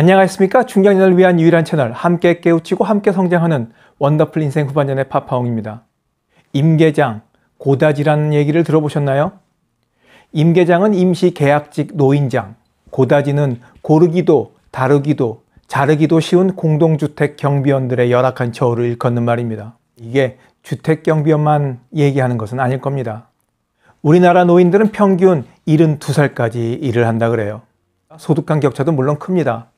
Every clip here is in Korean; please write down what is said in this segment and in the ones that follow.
안녕하십니까? 중경인을 위한 유일한 채널, 함께 깨우치고 함께 성장하는 원더풀 인생 후반전의 파파홍입니다. 임계장, 고다지라는 얘기를 들어보셨나요? 임계장은 임시 계약직 노인장, 고다지는 고르기도, 다루기도, 자르기도 쉬운 공동주택 경비원들의 열악한 저울을 일컫는 말입니다. 이게 주택 경비원만 얘기하는 것은 아닐 겁니다. 우리나라 노인들은 평균 72살까지 일을 한다 그래요. 소득 간 격차도 물론 큽니다.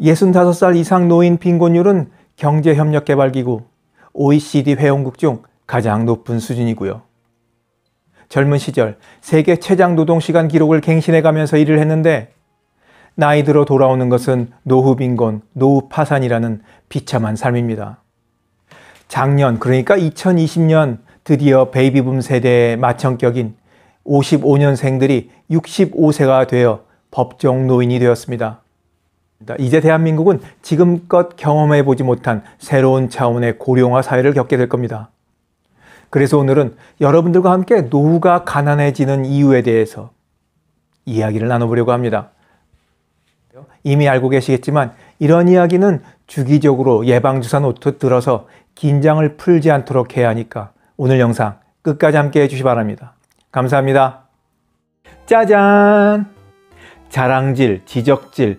65살 이상 노인 빈곤율은 경제협력개발기구 OECD 회원국 중 가장 높은 수준이고요. 젊은 시절 세계 최장 노동시간 기록을 갱신해가면서 일을 했는데 나이 들어 돌아오는 것은 노후빈곤, 노후파산이라는 비참한 삶입니다. 작년 그러니까 2020년 드디어 베이비붐 세대의 마청격인 55년생들이 65세가 되어 법정 노인이 되었습니다. 이제 대한민국은 지금껏 경험해보지 못한 새로운 차원의 고령화 사회를 겪게 될 겁니다. 그래서 오늘은 여러분들과 함께 노후가 가난해지는 이유에 대해서 이야기를 나눠보려고 합니다. 이미 알고 계시겠지만 이런 이야기는 주기적으로 예방주사 노트 들어서 긴장을 풀지 않도록 해야 하니까 오늘 영상 끝까지 함께 해주시 바랍니다. 감사합니다. 짜잔! 자랑질, 지적질,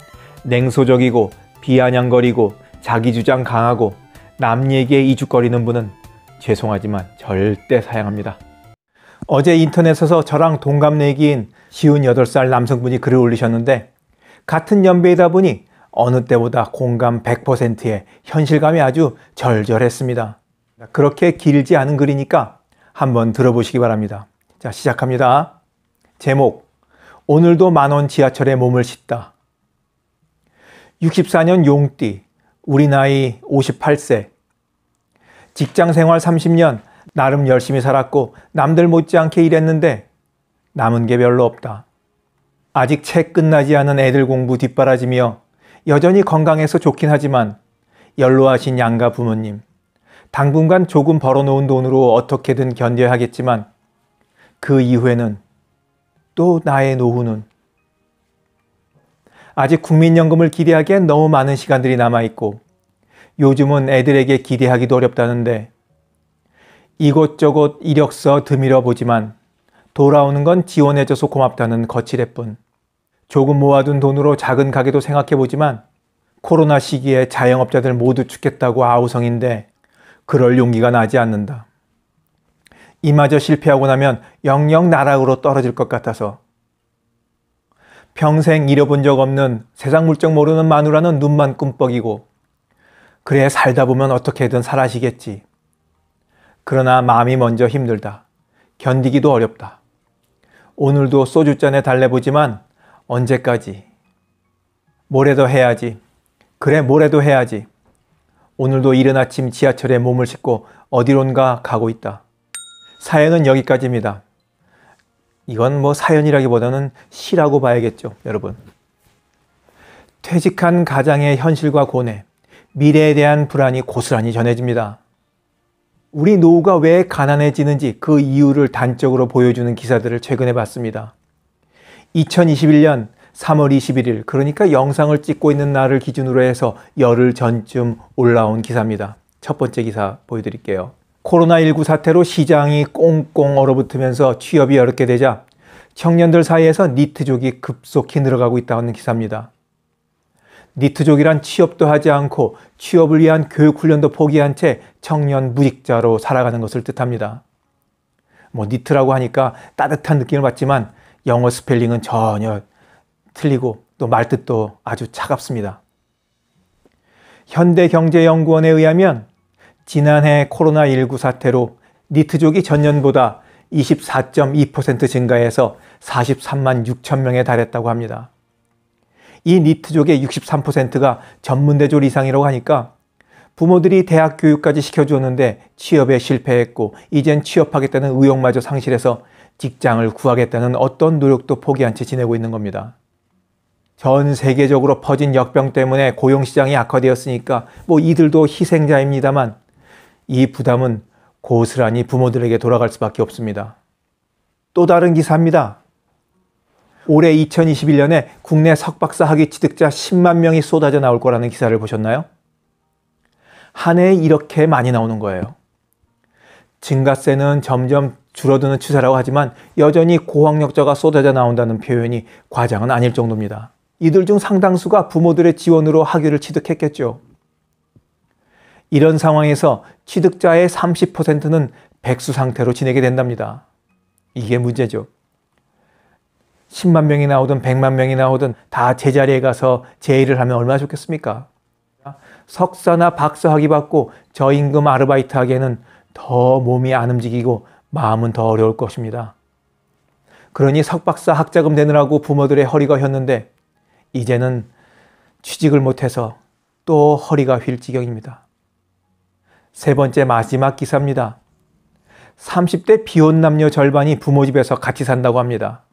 냉소적이고 비아냥거리고 자기주장 강하고 남 얘기에 이죽거리는 분은 죄송하지만 절대 사양합니다. 어제 인터넷에서 저랑 동갑내기인 58살 남성분이 글을 올리셨는데 같은 연배이다 보니 어느 때보다 공감 1 0 0의 현실감이 아주 절절했습니다. 그렇게 길지 않은 글이니까 한번 들어보시기 바랍니다. 자, 시작합니다. 제목. 오늘도 만원 지하철에 몸을 싣다. 64년 용띠, 우리 나이 58세. 직장 생활 30년, 나름 열심히 살았고 남들 못지않게 일했는데 남은 게 별로 없다. 아직 책 끝나지 않은 애들 공부 뒷바라지며 여전히 건강해서 좋긴 하지만 연로하신 양가 부모님. 당분간 조금 벌어놓은 돈으로 어떻게든 견뎌야 하겠지만 그 이후에는 또 나의 노후는 아직 국민연금을 기대하기엔 너무 많은 시간들이 남아있고 요즘은 애들에게 기대하기도 어렵다는데 이곳저곳 이력서 드밀어 보지만 돌아오는 건 지원해줘서 고맙다는 거칠애뿐. 조금 모아둔 돈으로 작은 가게도 생각해보지만 코로나 시기에 자영업자들 모두 죽겠다고 아우성인데 그럴 용기가 나지 않는다. 이마저 실패하고 나면 영영 나락으로 떨어질 것 같아서 평생 잃어본 적 없는 세상 물정 모르는 마누라는 눈만 꿈뻑이고 그래 살다 보면 어떻게든 사라지겠지. 그러나 마음이 먼저 힘들다. 견디기도 어렵다. 오늘도 소주잔에 달래보지만 언제까지? 모레도 해야지. 그래 모레도 해야지. 오늘도 이른 아침 지하철에 몸을 싣고 어디론가 가고 있다. 사연은 여기까지입니다. 이건 뭐 사연이라기보다는 시라고 봐야겠죠, 여러분. 퇴직한 가장의 현실과 고뇌, 미래에 대한 불안이 고스란히 전해집니다. 우리 노후가 왜 가난해지는지 그 이유를 단적으로 보여주는 기사들을 최근에 봤습니다. 2021년 3월 21일, 그러니까 영상을 찍고 있는 날을 기준으로 해서 열흘 전쯤 올라온 기사입니다. 첫 번째 기사 보여드릴게요. 코로나19 사태로 시장이 꽁꽁 얼어붙으면서 취업이 어렵게 되자 청년들 사이에서 니트족이 급속히 늘어가고 있다는 기사입니다. 니트족이란 취업도 하지 않고 취업을 위한 교육 훈련도 포기한 채 청년 무직자로 살아가는 것을 뜻합니다. 뭐 니트라고 하니까 따뜻한 느낌을 받지만 영어 스펠링은 전혀 틀리고 또 말뜻도 아주 차갑습니다. 현대경제연구원에 의하면 지난해 코로나19 사태로 니트족이 전년보다 24.2% 증가해서 43만 6천 명에 달했다고 합니다. 이 니트족의 63%가 전문대졸 이상이라고 하니까 부모들이 대학 교육까지 시켜주었는데 취업에 실패했고 이젠 취업하겠다는 의욕마저 상실해서 직장을 구하겠다는 어떤 노력도 포기한 채 지내고 있는 겁니다. 전 세계적으로 퍼진 역병 때문에 고용시장이 악화되었으니까 뭐 이들도 희생자입니다만 이 부담은 고스란히 부모들에게 돌아갈 수밖에 없습니다. 또 다른 기사입니다. 올해 2021년에 국내 석박사 학위 취득자 10만 명이 쏟아져 나올 거라는 기사를 보셨나요? 한 해에 이렇게 많이 나오는 거예요. 증가세는 점점 줄어드는 추세라고 하지만 여전히 고학력자가 쏟아져 나온다는 표현이 과장은 아닐 정도입니다. 이들 중 상당수가 부모들의 지원으로 학위를 취득했겠죠. 이런 상황에서 취득자의 30%는 백수 상태로 지내게 된답니다. 이게 문제죠. 10만 명이 나오든 100만 명이 나오든 다 제자리에 가서 제 일을 하면 얼마나 좋겠습니까? 석사나 박사학위 받고 저임금 아르바이트 하기에는 더 몸이 안 움직이고 마음은 더 어려울 것입니다. 그러니 석박사 학자금 내느라고 부모들의 허리가 휘었는데 이제는 취직을 못해서 또 허리가 휠 지경입니다. 세 번째 마지막 기사입니다. 30대 비혼 남녀 절반이 부모 집에서 같이 산다고 합니다.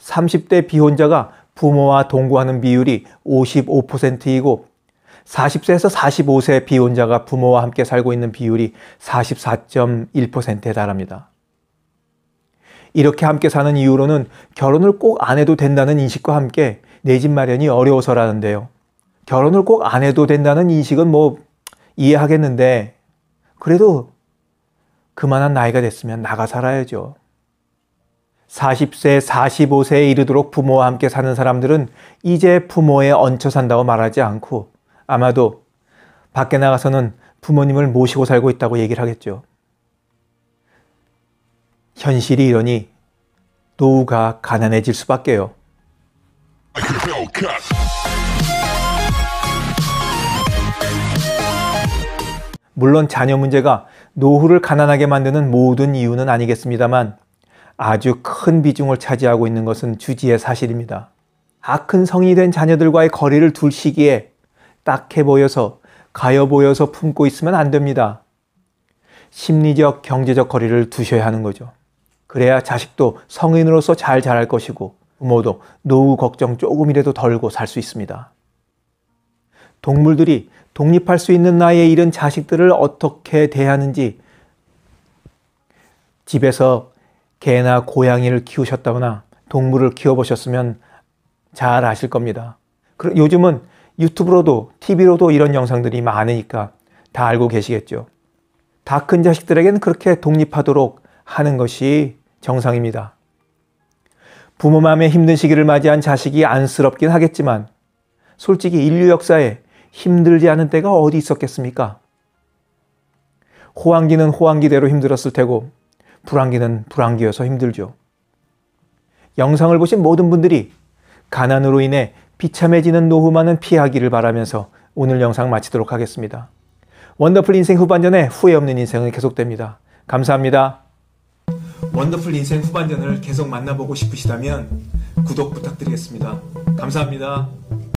30대 비혼자가 부모와 동거하는 비율이 55%이고 40세에서 45세 비혼자가 부모와 함께 살고 있는 비율이 44.1%에 달합니다. 이렇게 함께 사는 이유로는 결혼을 꼭 안 해도 된다는 인식과 함께 내 집 마련이 어려워서라는데요. 결혼을 꼭 안 해도 된다는 인식은 뭐 이해하겠는데 그래도 그만한 나이가 됐으면 나가 살아야죠. 40세, 45세에 이르도록 부모와 함께 사는 사람들은 이제 부모에 얹혀 산다고 말하지 않고 아마도 밖에 나가서는 부모님을 모시고 살고 있다고 얘기를 하겠죠. 현실이 이러니 노후가 가난해질 수밖에요. 물론 자녀 문제가 노후를 가난하게 만드는 모든 이유는 아니겠습니다만 아주 큰 비중을 차지하고 있는 것은 주지의 사실입니다. 아큰 성이된 자녀들과의 거리를 둘 시기에 딱해 보여서 가여 보여서 품고 있으면 안 됩니다. 심리적, 경제적 거리를 두셔야 하는 거죠. 그래야 자식도 성인으로서 잘 자랄 것이고 부모도 노후 걱정 조금이라도 덜고 살 수 있습니다. 동물들이 독립할 수 있는 나이에 이른 자식들을 어떻게 대하는지 집에서 개나 고양이를 키우셨다거나 동물을 키워보셨으면 잘 아실 겁니다. 요즘은 유튜브로도 TV로도 이런 영상들이 많으니까 다 알고 계시겠죠. 다 큰 자식들에겐 그렇게 독립하도록 하는 것이 정상입니다. 부모 마음에 힘든 시기를 맞이한 자식이 안쓰럽긴 하겠지만 솔직히 인류 역사에 힘들지 않은 때가 어디 있었겠습니까? 호황기는 호황기대로 힘들었을 테고 불황기는 불황기여서 힘들죠. 영상을 보신 모든 분들이 가난으로 인해 비참해지는 노후만은 피하기를 바라면서 오늘 영상 마치도록 하겠습니다. 원더풀 인생 후반전에 후회 없는 인생은 계속됩니다. 감사합니다. 원더풀 인생 후반전을 계속 만나보고 싶으시다면 구독 부탁드리겠습니다. 감사합니다.